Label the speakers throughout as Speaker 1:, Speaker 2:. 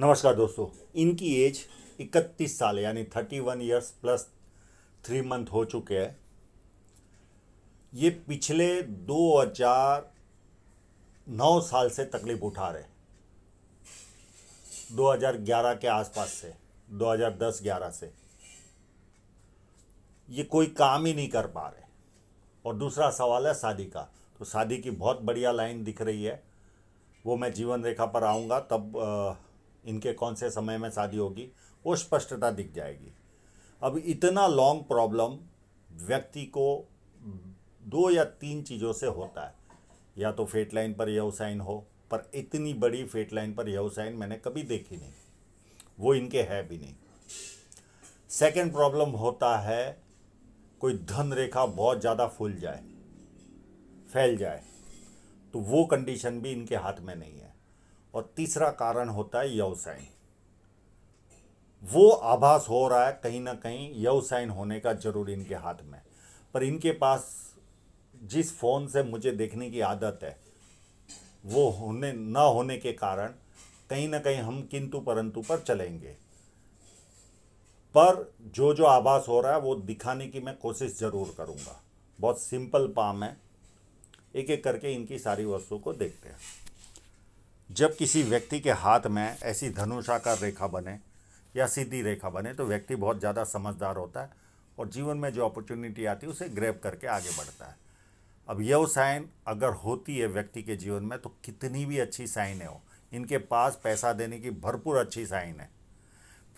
Speaker 1: नमस्कार दोस्तों इनकी एज 31 साल यानी 31 one years plus three month हो चुके हैं ये पिछले 2009 साल से तकलीफ उठा रहे 2011 के आसपास से 2010-11 से ये कोई काम ही नहीं कर पा रहे और दूसरा सवाल है शादी का तो शादी की बहुत बढ़िया लाइन दिख रही है वो मैं जीवन रेखा पर आऊँगा तब आ, इनके कौन से समय में शादी होगी वो स्पष्टता दिख जाएगी अब इतना लॉन्ग प्रॉब्लम व्यक्ति को दो या तीन चीज़ों से होता है या तो फेट लाइन पर यह साइन हो पर इतनी बड़ी फेट लाइन पर यह साइन मैंने कभी देखी नहीं वो इनके है भी नहीं सेकंड प्रॉब्लम होता है कोई धन रेखा बहुत ज़्यादा फूल जाए फैल जाए तो वो कंडीशन भी इनके हाथ में नहीं है और तीसरा कारण होता है यवसाइन वो आभास हो रहा है कहीं ना कहीं यवसाइन होने का जरूर इनके हाथ में पर इनके पास जिस फ़ोन से मुझे देखने की आदत है वो होने न होने के कारण कहीं ना कहीं हम किंतु परंतु पर चलेंगे पर जो जो आभास हो रहा है वो दिखाने की मैं कोशिश ज़रूर करूँगा बहुत सिंपल पाम है एक एक करके इनकी सारी वस्तुओं को देखते हैं जब किसी व्यक्ति के हाथ में ऐसी धनुषाकार रेखा बने या सीधी रेखा बने तो व्यक्ति बहुत ज़्यादा समझदार होता है और जीवन में जो अपॉर्चुनिटी आती है उसे ग्रैब करके आगे बढ़ता है अब यह साइन अगर होती है व्यक्ति के जीवन में तो कितनी भी अच्छी साइनें हो इनके पास पैसा देने की भरपूर अच्छी साइन है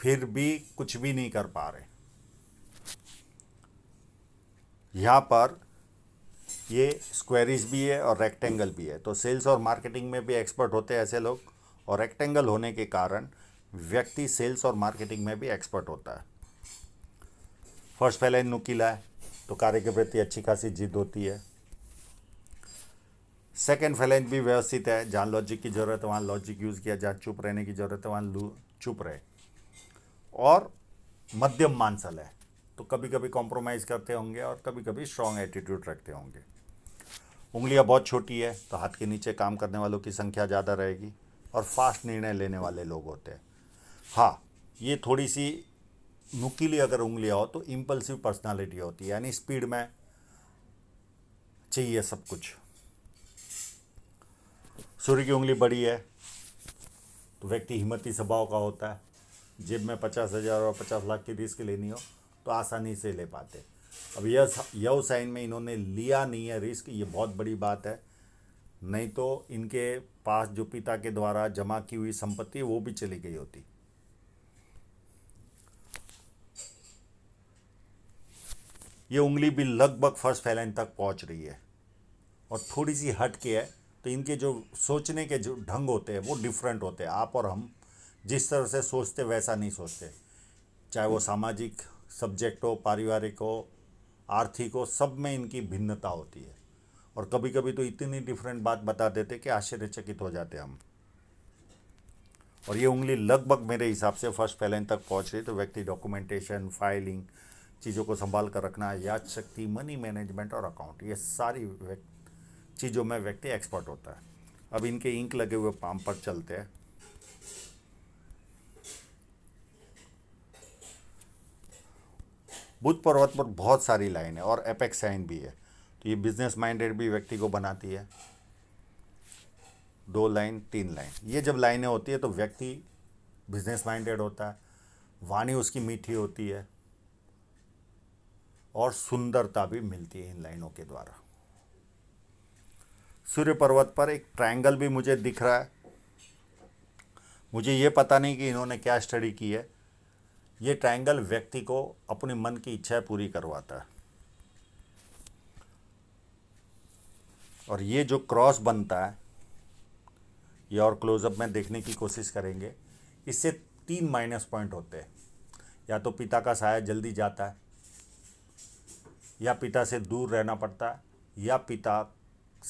Speaker 1: फिर भी कुछ भी नहीं कर पा रहे यहाँ पर ये स्क्वेरिज भी है और रेक्टेंगल भी है तो सेल्स और मार्केटिंग में भी एक्सपर्ट होते हैं ऐसे लोग और रेक्टेंगल होने के कारण व्यक्ति सेल्स और मार्केटिंग में भी एक्सपर्ट होता है फर्स्ट पहले नुकीला है तो कार्य के प्रति अच्छी खासी जिद होती है सेकेंड फैलेंज भी व्यवस्थित है जहाँ लॉजिक की ज़रूरत है वहाँ लॉजिक यूज़ किया जहाँ चुप रहने की ज़रूरत है वहाँ चुप रहे और मध्यम मानसल है तो कभी कभी कॉम्प्रोमाइज़ करते होंगे और कभी कभी स्ट्रॉन्ग एटीट्यूड रखते होंगे उंगलियां बहुत छोटी है तो हाथ के नीचे काम करने वालों की संख्या ज़्यादा रहेगी और फास्ट निर्णय लेने वाले लोग होते हैं हाँ ये थोड़ी सी नुकीली अगर उंगलियाँ हो तो इम्पल्सिव पर्सनालिटी होती है यानी स्पीड में चाहिए सब कुछ सूर्य की उंगली बड़ी है तो व्यक्ति हिम्मती स्वभाव का होता है जेब में पचास हज़ार और पचास लाख की रिस्क लेनी हो तो आसानी से ले पाते अब यह यव साइन में इन्होंने लिया नहीं है रिस्क ये बहुत बड़ी बात है नहीं तो इनके पास जो पिता के द्वारा जमा की हुई संपत्ति वो भी चली गई होती ये उंगली भी लगभग फर्स्ट फैलाइन तक पहुंच रही है और थोड़ी सी हट के है तो इनके जो सोचने के जो ढंग होते हैं वो डिफरेंट होते हैं आप और हम जिस तरह से सोचते वैसा नहीं सोचते चाहे वो सामाजिक सब्जेक्ट हो पारिवारिक हो आर्थिक हो सब में इनकी भिन्नता होती है और कभी कभी तो इतनी डिफरेंट बात बता देते कि आश्चर्यचकित हो जाते हम और ये उंगली लगभग मेरे हिसाब से फर्स्ट फैलन तक पहुंच रही तो व्यक्ति डॉक्यूमेंटेशन फाइलिंग चीज़ों को संभाल कर रखना याद शक्ति मनी मैनेजमेंट और अकाउंट ये सारी चीज़ों में व्यक्ति एक्सपर्ट होता है अब इनके इंक लगे हुए पाम पर चलते हैं बुद्ध पर्वत पर बहुत सारी लाइन है और एपेक्स साइन भी है तो ये बिजनेस माइंडेड भी व्यक्ति को बनाती है दो लाइन तीन लाइन ये जब लाइनें होती है तो व्यक्ति बिजनेस माइंडेड होता है वाणी उसकी मीठी होती है और सुंदरता भी मिलती है इन लाइनों के द्वारा सूर्य पर्वत पर एक ट्रायंगल भी मुझे दिख रहा है मुझे ये पता नहीं कि इन्होंने क्या स्टडी की है ये ट्रायंगल व्यक्ति को अपने मन की इच्छाएं पूरी करवाता है और ये जो क्रॉस बनता है ये और क्लोजअप में देखने की कोशिश करेंगे इससे तीन माइनस पॉइंट होते हैं या तो पिता का साया जल्दी जाता है या पिता से दूर रहना पड़ता है या पिता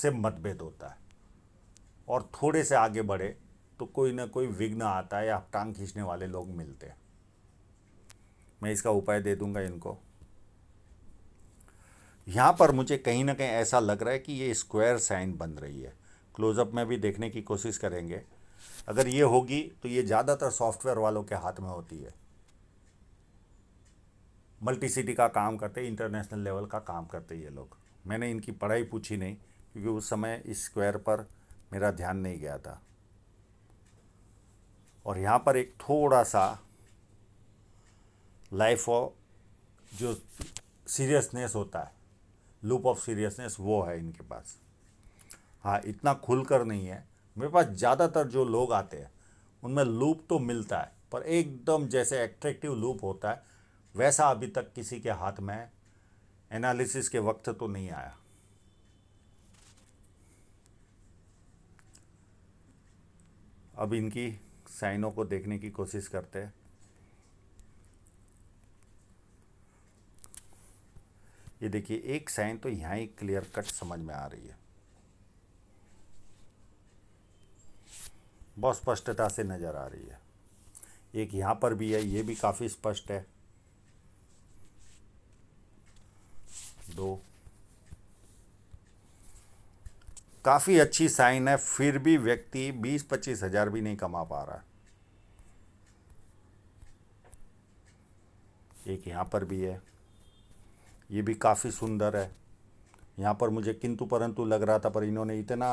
Speaker 1: से मतभेद होता है और थोड़े से आगे बढ़े तो कोई ना कोई विघ्न आता है या टांग खींचने वाले लोग मिलते हैं मैं इसका उपाय दे दूंगा इनको यहाँ पर मुझे कहीं ना कहीं ऐसा लग रहा है कि ये स्क्वायर साइन बन रही है क्लोजअप में भी देखने की कोशिश करेंगे अगर ये होगी तो ये ज़्यादातर सॉफ्टवेयर वालों के हाथ में होती है मल्टी सिटी का काम करते इंटरनेशनल लेवल का काम करते ये लोग मैंने इनकी पढ़ाई पूछी नहीं क्योंकि उस समय इस स्क्वायर पर मेरा ध्यान नहीं गया था और यहाँ पर एक थोड़ा सा लाइफ ऑफ जो सीरियसनेस होता है लूप ऑफ सीरियसनेस वो है इनके पास हाँ इतना खुलकर नहीं है मेरे पास ज़्यादातर जो लोग आते हैं उनमें लूप तो मिलता है पर एकदम जैसे एट्रैक्टिव लूप होता है वैसा अभी तक किसी के हाथ में एनालिसिस के वक्त तो नहीं आया अब इनकी साइनों को देखने की कोशिश करते हैं ये देखिए एक साइन तो यहाँ ही क्लियर कट समझ में आ रही है बहुत स्पष्टता से नज़र आ रही है एक यहाँ पर भी है ये भी काफ़ी स्पष्ट है दो काफ़ी अच्छी साइन है फिर भी व्यक्ति बीस पच्चीस हज़ार भी नहीं कमा पा रहा है एक यहाँ पर भी है ये भी काफ़ी सुंदर है यहाँ पर मुझे किंतु परंतु लग रहा था पर इन्होंने इतना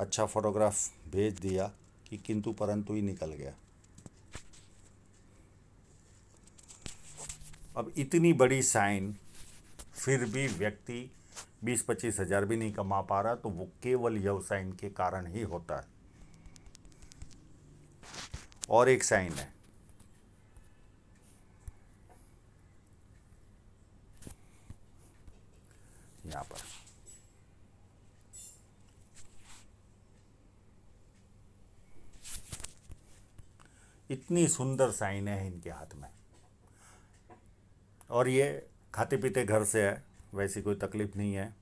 Speaker 1: अच्छा फ़ोटोग्राफ भेज दिया कि किंतु परंतु ही निकल गया अब इतनी बड़ी साइन फिर भी व्यक्ति बीस पच्चीस हज़ार भी नहीं कमा पा रहा तो वो केवल यव साइन के कारण ही होता है और एक साइन है इतनी सुंदर साइन है इनके हाथ में और ये खाते पीते घर से है वैसी कोई तकलीफ नहीं है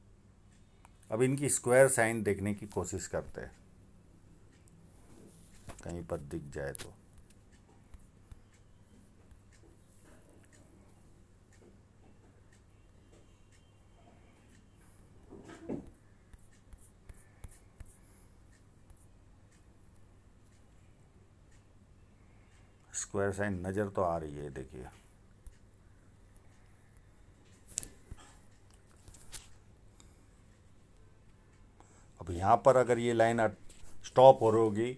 Speaker 1: अब इनकी स्क्वायर साइन देखने की कोशिश करते हैं कहीं पर दिख जाए तो स्क्वायर साइन नज़र तो आ रही है देखिए अब यहाँ पर अगर ये लाइन स्टॉप हो रही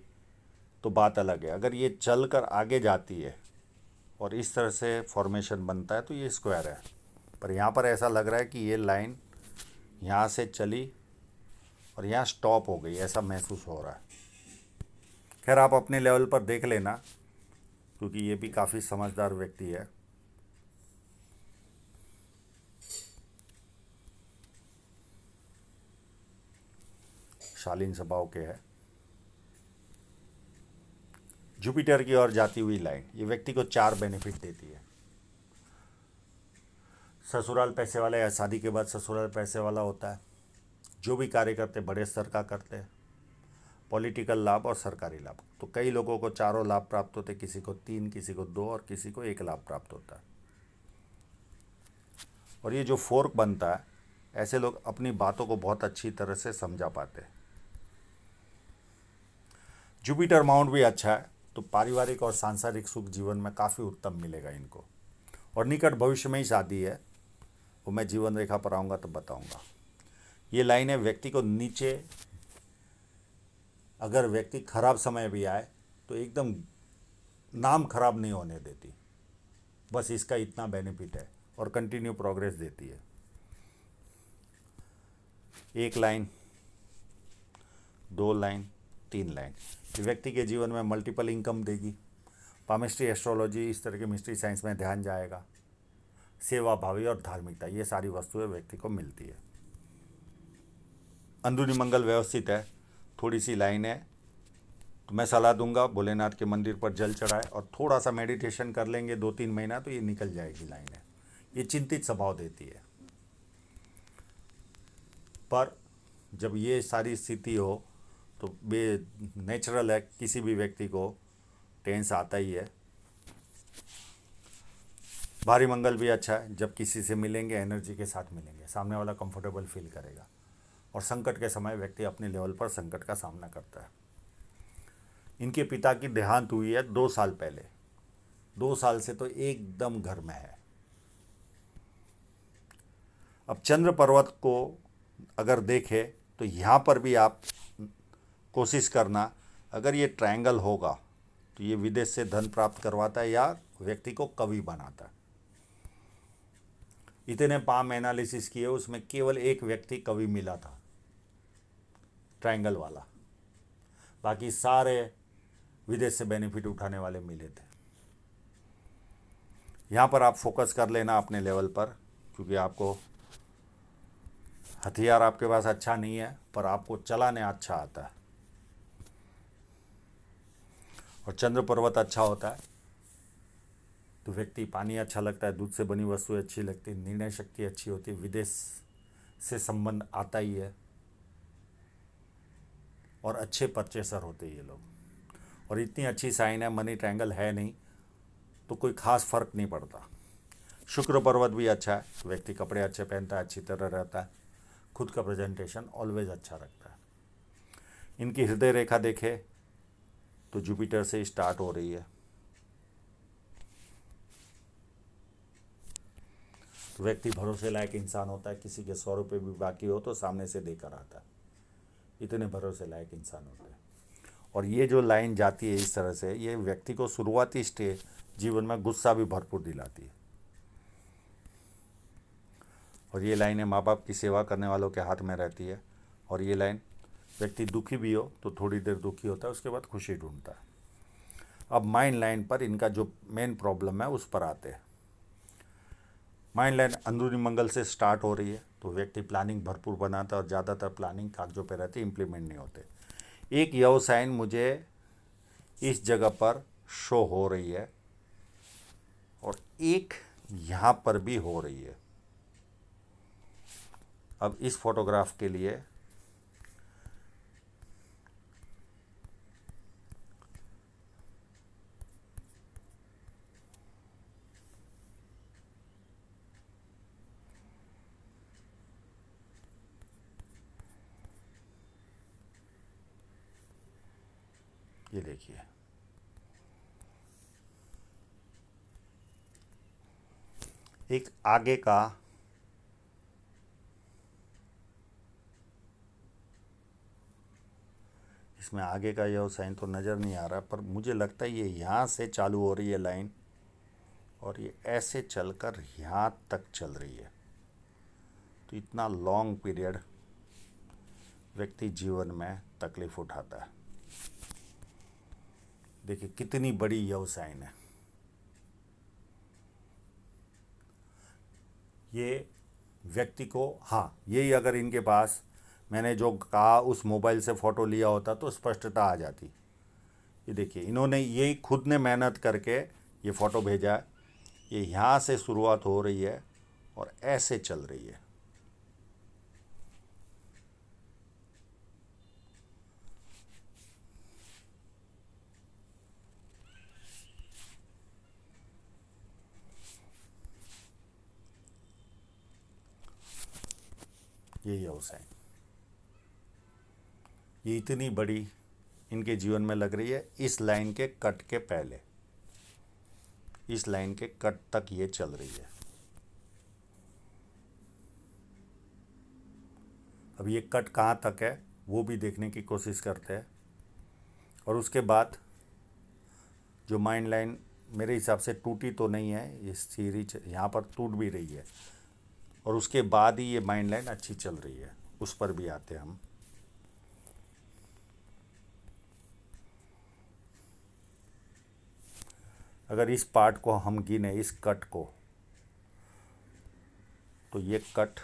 Speaker 1: तो बात अलग है अगर ये चल कर आगे जाती है और इस तरह से फॉर्मेशन बनता है तो ये स्क्वायर है पर यहाँ पर ऐसा लग रहा है कि ये लाइन यहाँ से चली और यहाँ स्टॉप हो गई ऐसा महसूस हो रहा है खैर आप अपने लेवल पर देख लेना क्योंकि ये भी काफ़ी समझदार व्यक्ति है शालीन स्वभाव के है जुपिटर की ओर जाती हुई लाइन ये व्यक्ति को चार बेनिफिट देती है ससुराल पैसे वाला या शादी के बाद ससुराल पैसे वाला होता है जो भी कार्य करते बड़े स्तर का करते हैं पॉलिटिकल लाभ और सरकारी लाभ तो कई लोगों को चारों लाभ प्राप्त होते किसी को तीन किसी को दो और किसी को एक लाभ प्राप्त होता है और ये जो फोर्क बनता है ऐसे लोग अपनी बातों को बहुत अच्छी तरह से समझा पाते हैं जुपिटर माउंट भी अच्छा है तो पारिवारिक और सांसारिक सुख जीवन में काफ़ी उत्तम मिलेगा इनको और निकट भविष्य में ही शादी है वो मैं जीवन रेखा पर आऊँगा तो बताऊँगा ये लाइनें व्यक्ति को नीचे अगर व्यक्ति खराब समय भी आए तो एकदम नाम खराब नहीं होने देती बस इसका इतना बेनिफिट है और कंटिन्यू प्रोग्रेस देती है एक लाइन दो लाइन तीन लाइन व्यक्ति के जीवन में मल्टीपल इनकम देगी पामिस्ट्री एस्ट्रोलॉजी इस तरह के मिस्ट्री साइंस में ध्यान जाएगा सेवा भावी और धार्मिकता ये सारी वस्तुएं व्यक्ति को मिलती है अंदरूनी मंगल व्यवस्थित है थोड़ी सी लाइन है तो मैं सलाह दूंगा भोलेनाथ के मंदिर पर जल चढ़ाए और थोड़ा सा मेडिटेशन कर लेंगे दो तीन महीना तो ये निकल जाएगी लाइन है ये चिंतित स्वभाव देती है पर जब ये सारी स्थिति हो तो बे नेचुरल है किसी भी व्यक्ति को टेंस आता ही है भारी मंगल भी अच्छा है जब किसी से मिलेंगे एनर्जी के साथ मिलेंगे सामने वाला कंफर्टेबल फील करेगा और संकट के समय व्यक्ति अपने लेवल पर संकट का सामना करता है इनके पिता की देहांत हुई है दो साल पहले दो साल से तो एकदम घर में है अब चंद्र पर्वत को अगर देखें तो यहाँ पर भी आप कोशिश करना अगर ये ट्रायंगल होगा तो ये विदेश से धन प्राप्त करवाता है या व्यक्ति को कवि बनाता है इतने पाम एनालिसिस किए उसमें केवल एक व्यक्ति कवि मिला था ट्रायंगल वाला बाकी सारे विदेश से बेनिफिट उठाने वाले मिले थे यहाँ पर आप फोकस कर लेना अपने लेवल पर क्योंकि आपको हथियार आपके पास अच्छा नहीं है पर आपको चलाने अच्छा आता है और चंद्र पर्वत अच्छा होता है तो व्यक्ति पानी अच्छा लगता है दूध से बनी वस्तुएं अच्छी लगती निर्णय शक्ति अच्छी होती है विदेश से संबंध आता ही है और अच्छे परचेसर होते ये लोग और इतनी अच्छी साइन है मनी ट्रैंगल है नहीं तो कोई खास फर्क नहीं पड़ता शुक्र पर्वत भी अच्छा है व्यक्ति कपड़े अच्छे पहनता है अच्छी तरह रहता है खुद का प्रेजेंटेशन ऑलवेज अच्छा रखता है इनकी हृदय रेखा देखे तो जुपिटर से स्टार्ट हो रही है व्यक्ति भरोसे लायक इंसान होता है किसी के सौ रुपये भी बाकी हो तो सामने से देकर आता है इतने भरोसे लायक इंसान होते हैं और ये जो लाइन जाती है इस तरह से ये व्यक्ति को शुरुआती स्टेज जीवन में गुस्सा भी भरपूर दिलाती है और ये है माँ बाप की सेवा करने वालों के हाथ में रहती है और ये लाइन व्यक्ति दुखी भी हो तो थोड़ी देर दुखी होता है उसके बाद खुशी ढूंढता है अब माइंड लाइन पर इनका जो मेन प्रॉब्लम है उस पर आते हैं माइंड लाइन अंदरूनी मंगल से स्टार्ट हो रही है तो व्यक्ति प्लानिंग भरपूर बनाता है और ज़्यादातर प्लानिंग कागजों पर रहती इम्प्लीमेंट नहीं होते एक यव साइन मुझे इस जगह पर शो हो रही है और एक यहाँ पर भी हो रही है अब इस फोटोग्राफ के लिए एक आगे का इसमें आगे का यह साइन तो नज़र नहीं आ रहा पर मुझे लगता है ये यहाँ से चालू हो रही है लाइन और ये ऐसे चलकर यहाँ तक चल रही है तो इतना लॉन्ग पीरियड व्यक्ति जीवन में तकलीफ उठाता है देखिए कितनी बड़ी यह साइन है ये व्यक्ति को हाँ यही अगर इनके पास मैंने जो कहा उस मोबाइल से फ़ोटो लिया होता तो स्पष्टता आ जाती ये देखिए इन्होंने यही खुद ने मेहनत करके ये फ़ोटो भेजा है ये यहाँ से शुरुआत हो रही है और ऐसे चल रही है ये हाउस है ये इतनी बड़ी इनके जीवन में लग रही है इस लाइन के कट के पहले इस लाइन के कट तक ये चल रही है अब ये कट कहाँ तक है वो भी देखने की कोशिश करते हैं और उसके बाद जो माइंड लाइन मेरे हिसाब से टूटी तो नहीं है ये सीरीज यहाँ पर टूट भी रही है और उसके बाद ही ये माइंड लाइन अच्छी चल रही है उस पर भी आते हैं हम अगर इस पार्ट को हम गिने इस कट को तो ये कट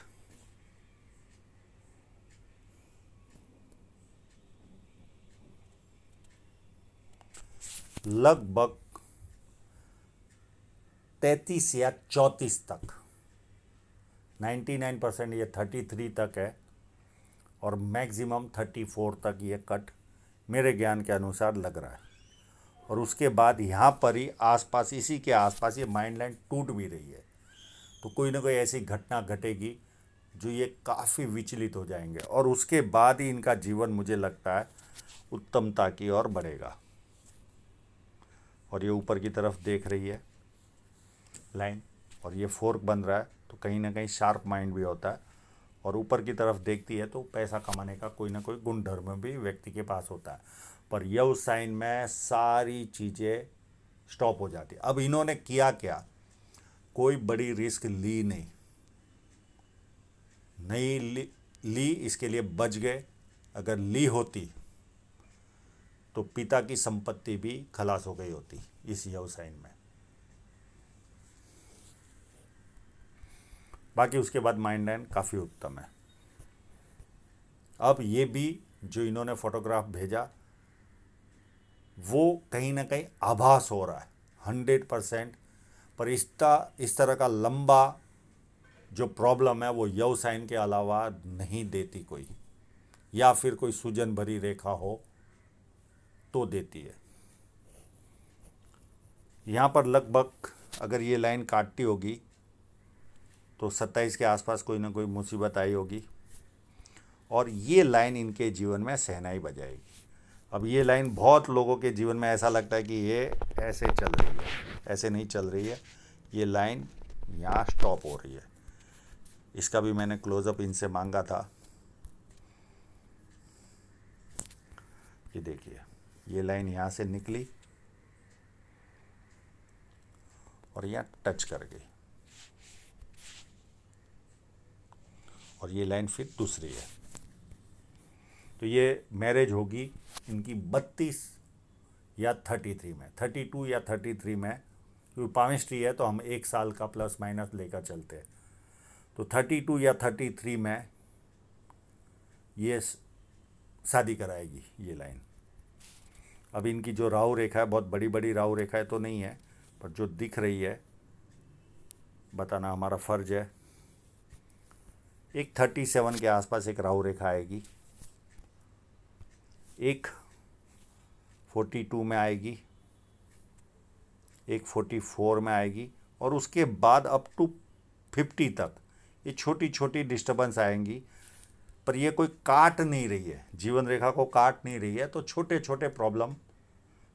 Speaker 1: लगभग तैतीस या चौंतीस तक 99 परसेंट ये 33 तक है और मैक्सिमम 34 तक ये कट मेरे ज्ञान के अनुसार लग रहा है और उसके बाद यहाँ पर ही आसपास इसी के आसपास ये माइंड लाइन टूट भी रही है तो कोई ना कोई ऐसी घटना घटेगी जो ये काफ़ी विचलित हो जाएंगे और उसके बाद ही इनका जीवन मुझे लगता है उत्तमता की ओर बढ़ेगा और ये ऊपर की तरफ देख रही है लाइन और ये फोर्क बन रहा है तो कहीं ना कहीं शार्प माइंड भी होता है और ऊपर की तरफ देखती है तो पैसा कमाने का कोई ना कोई गुण धर्म भी व्यक्ति के पास होता है पर उस साइन में सारी चीज़ें स्टॉप हो जाती है अब इन्होंने किया क्या कोई बड़ी रिस्क ली नहीं नहीं ली, ली इसके लिए बच गए अगर ली होती तो पिता की संपत्ति भी खलास हो गई होती इस यव साइन में बाकी उसके बाद माइंड लाइन काफ़ी उत्तम है अब ये भी जो इन्होंने फोटोग्राफ भेजा वो कहीं ना कहीं आभास हो रहा है हंड्रेड परसेंट पर इस, इस तरह का लंबा जो प्रॉब्लम है वो यव साइन के अलावा नहीं देती कोई या फिर कोई सूजन भरी रेखा हो तो देती है यहाँ पर लगभग अगर ये लाइन काटती होगी तो सत्ताईस के आसपास कोई ना कोई मुसीबत आई होगी और ये लाइन इनके जीवन में सहनाई बजाएगी अब ये लाइन बहुत लोगों के जीवन में ऐसा लगता है कि ये ऐसे चल रही है ऐसे नहीं चल रही है ये लाइन यहाँ स्टॉप हो रही है इसका भी मैंने क्लोजअप इनसे मांगा था ये देखिए ये लाइन यहाँ से निकली और यहाँ टच कर गई और ये लाइन फिर दूसरी है तो ये मैरिज होगी इनकी बत्तीस या थर्टी थ्री में थर्टी टू या थर्टी थ्री में क्योंकि पामिस्ट्री है तो हम एक साल का प्लस माइनस लेकर चलते हैं तो थर्टी टू या थर्टी थ्री में ये शादी कराएगी ये लाइन अब इनकी जो राहु रेखा है बहुत बड़ी बड़ी राहु रेखाएं तो नहीं है पर जो दिख रही है बताना हमारा फ़र्ज है एक थर्टी सेवन के आसपास एक राहु रेखा आएगी एक फोर्टी टू में आएगी एक फोर्टी फोर में आएगी और उसके बाद अप टू फिफ्टी तक ये छोटी छोटी डिस्टर्बेंस आएंगी पर ये कोई काट नहीं रही है जीवन रेखा को काट नहीं रही है तो छोटे छोटे प्रॉब्लम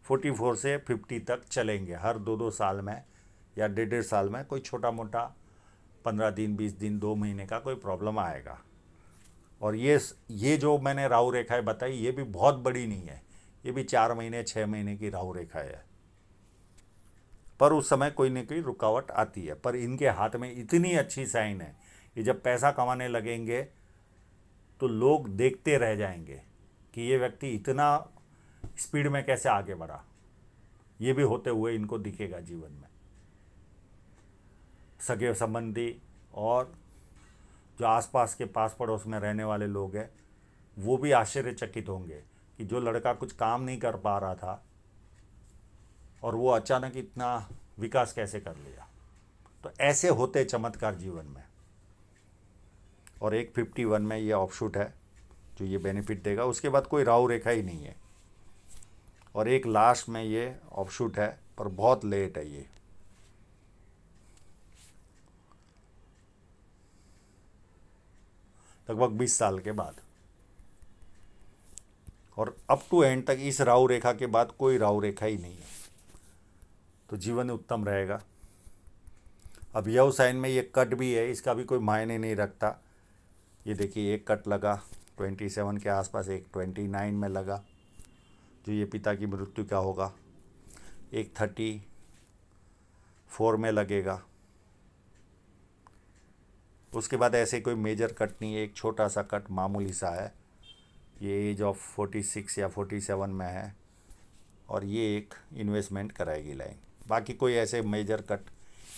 Speaker 1: फोर्टी फोर से फिफ्टी तक चलेंगे हर दो दो साल में या डेढ़ डेढ़ साल में कोई छोटा मोटा पंद्रह दिन बीस दिन दो महीने का कोई प्रॉब्लम आएगा और ये ये जो मैंने राहु रेखाएं बताई ये भी बहुत बड़ी नहीं है ये भी चार महीने छः महीने की राहु रेखा है पर उस समय कोई ना कोई रुकावट आती है पर इनके हाथ में इतनी अच्छी साइन है कि जब पैसा कमाने लगेंगे तो लोग देखते रह जाएंगे कि ये व्यक्ति इतना स्पीड में कैसे आगे बढ़ा ये भी होते हुए इनको दिखेगा जीवन में सगे संबंधी और जो आसपास के पास पड़ोस में रहने वाले लोग हैं वो भी आश्चर्यचकित होंगे कि जो लड़का कुछ काम नहीं कर पा रहा था और वो अचानक इतना विकास कैसे कर लिया तो ऐसे होते चमत्कार जीवन में और एक फिफ्टी वन में ये ऑप्शूट है जो ये बेनिफिट देगा उसके बाद कोई राहु रेखा ही नहीं है और एक लास्ट में ये ऑप्शूट है पर बहुत लेट है ये लगभग बीस साल के बाद और अप टू एंड तक इस राहु रेखा के बाद कोई राहु रेखा ही नहीं है तो जीवन उत्तम रहेगा अब यव साइन में ये कट भी है इसका भी कोई मायने नहीं रखता ये देखिए एक कट लगा ट्वेंटी सेवन के आसपास एक ट्वेंटी नाइन में लगा जो ये पिता की मृत्यु का होगा एक थर्टी फोर में लगेगा उसके बाद ऐसे कोई मेजर कट नहीं है एक छोटा सा कट मामूली सा है ये एज ऑफ फोर्टी सिक्स या फोर्टी सेवन में है और ये एक इन्वेस्टमेंट कराएगी लाइन बाकी कोई ऐसे मेजर कट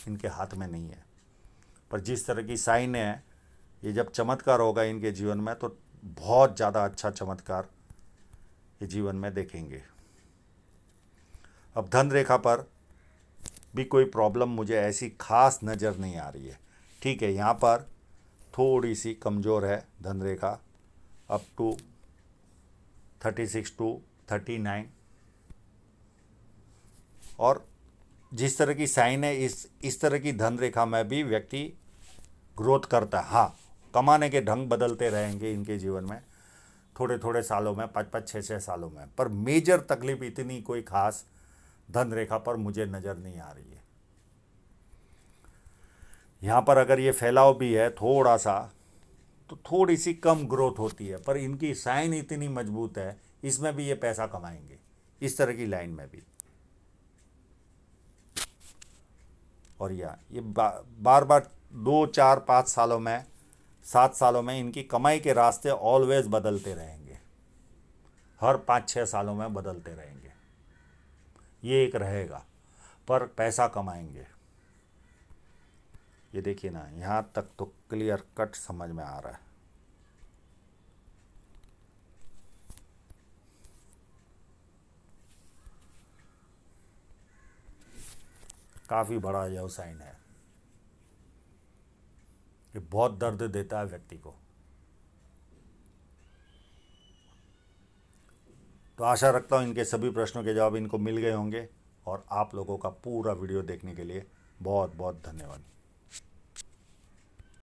Speaker 1: इनके हाथ में नहीं है पर जिस तरह की साइन है ये जब चमत्कार होगा इनके जीवन में तो बहुत ज़्यादा अच्छा चमत्कार ये जीवन में देखेंगे अब धन रेखा पर भी कोई प्रॉब्लम मुझे ऐसी खास नज़र नहीं आ रही है ठीक है यहाँ पर थोड़ी सी कमज़ोर है धनरेखा up to thirty six to thirty nine और जिस तरह की साइन है इस इस तरह की धन रेखा में भी व्यक्ति ग्रोथ करता है हाँ कमाने के ढंग बदलते रहेंगे इनके जीवन में थोड़े थोड़े सालों में पाँच पाँच छः छः सालों में पर मेजर तकलीफ इतनी कोई खास धन रेखा पर मुझे नज़र नहीं आ रही है यहाँ पर अगर ये फैलाव भी है थोड़ा सा तो थोड़ी सी कम ग्रोथ होती है पर इनकी साइन इतनी मजबूत है इसमें भी ये पैसा कमाएंगे इस तरह की लाइन में भी और या ये बा, बार बार दो चार पाँच सालों में सात सालों में इनकी कमाई के रास्ते ऑलवेज बदलते रहेंगे हर पाँच छः सालों में बदलते रहेंगे ये एक रहेगा पर पैसा कमाएंगे ये देखिए ना यहाँ तक तो क्लियर कट समझ में आ रहा है काफ़ी बड़ा यह साइन है ये बहुत दर्द देता है व्यक्ति को तो आशा रखता हूँ इनके सभी प्रश्नों के जवाब इनको मिल गए होंगे और आप लोगों का पूरा वीडियो देखने के लिए बहुत बहुत धन्यवाद